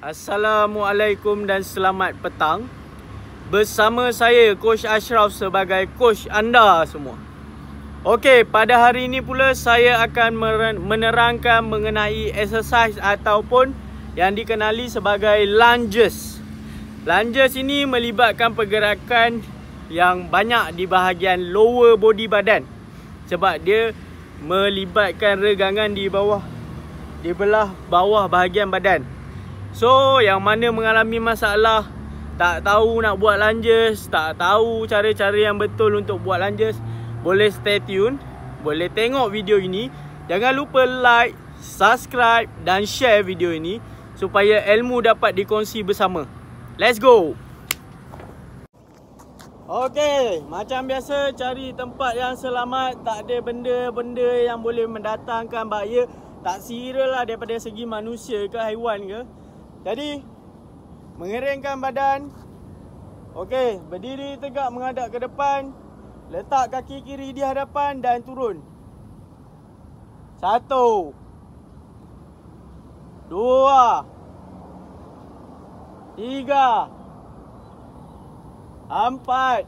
Assalamualaikum dan selamat petang Bersama saya Coach Ashraf sebagai coach anda semua Okey, pada hari ini pula saya akan menerangkan mengenai exercise ataupun yang dikenali sebagai lunges. Lunges ini melibatkan pergerakan yang banyak di bahagian lower body badan sebab dia melibatkan regangan di bawah di belah bawah bahagian badan. So yang mana mengalami masalah Tak tahu nak buat lunges Tak tahu cara-cara yang betul untuk buat lunges Boleh stay tune Boleh tengok video ini Jangan lupa like, subscribe dan share video ini Supaya ilmu dapat dikongsi bersama Let's go Okay, macam biasa cari tempat yang selamat Tak ada benda-benda yang boleh mendatangkan bahaya Tak sira lah daripada segi manusia ke haiwan ke jadi mengeringkan badan. Okey, berdiri tegak menghadap ke depan. Letak kaki kiri di hadapan dan turun. Satu. Dua. Tiga. Empat.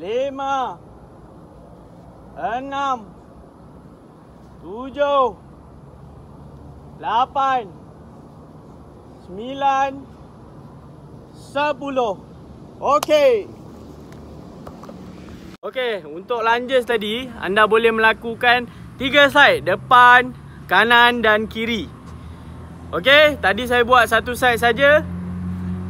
Lima. Enam. Tujuh. Lapan. Sembilan Sepuluh Okey Okey, untuk lunges tadi Anda boleh melakukan Tiga side Depan Kanan dan kiri Okey, tadi saya buat satu side saja.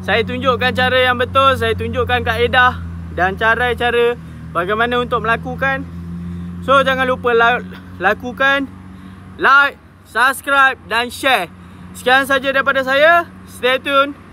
Saya tunjukkan cara yang betul Saya tunjukkan kaedah Dan cara-cara Bagaimana untuk melakukan So, jangan lupa la Lakukan Like Subscribe Dan share Sekian saja daripada saya. Stay tune.